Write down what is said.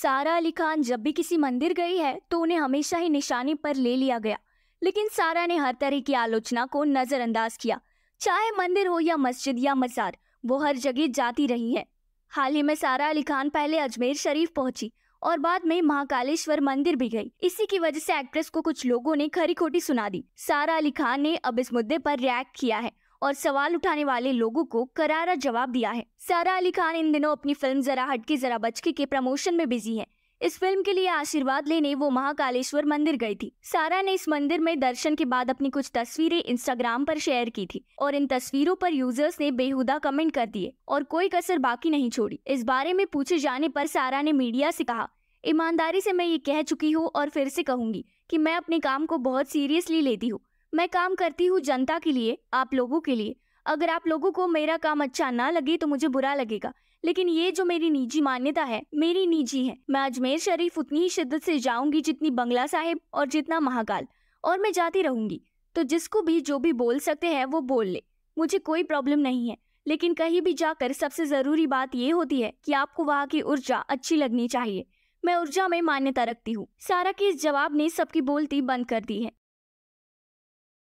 सारा अली खान जब भी किसी मंदिर गई है तो उन्हें हमेशा ही निशाने पर ले लिया गया लेकिन सारा ने हर तरह की आलोचना को नज़रअंदाज किया चाहे मंदिर हो या मस्जिद या मज़ार वो हर जगह जाती रही है हाल ही में सारा अली खान पहले अजमेर शरीफ पहुंची और बाद में महाकालेश्वर मंदिर भी गई इसी की वजह से एक्ट्रेस को कुछ लोगों ने खरी खोटी सुना दी सारा अली खान ने अब इस मुद्दे पर रिएक्ट किया है और सवाल उठाने वाले लोगों को करारा जवाब दिया है सारा अली खान इन दिनों अपनी फिल्म जरा हटके जरा बचके के प्रमोशन में बिजी है इस फिल्म के लिए आशीर्वाद लेने वो महाकालेश्वर मंदिर गई थी सारा ने इस मंदिर में दर्शन के बाद अपनी कुछ तस्वीरें इंस्टाग्राम पर शेयर की थी और इन तस्वीरों पर यूजर्स ने बेहुदा कमेंट कर दिए और कोई कसर बाकी नहीं छोड़ी इस बारे में पूछे जाने पर सारा ने मीडिया से कहा ईमानदारी से मैं ये कह चुकी हूँ और फिर से कहूंगी कि मैं अपने काम को बहुत सीरियसली लेती हूँ मैं काम करती हूँ जनता के लिए आप लोगों के लिए अगर आप लोगों को मेरा काम अच्छा ना लगे तो मुझे बुरा लगेगा लेकिन ये जो मेरी निजी मान्यता है मेरी निजी है मैं अजमेर शरीफ उतनी ही शिद्दत से जाऊंगी जितनी बंगला साहिब और जितना महाकाल और मैं जाती रहूंगी तो जिसको भी जो भी बोल सकते हैं वो बोल ले मुझे कोई प्रॉब्लम नहीं है लेकिन कहीं भी जाकर सबसे ज़रूरी बात ये होती है कि आपको वहाँ की ऊर्जा अच्छी लगनी चाहिए मैं ऊर्जा में मान्यता रखती हूँ सारा के इस जवाब ने सबकी बोलती बंद कर दी है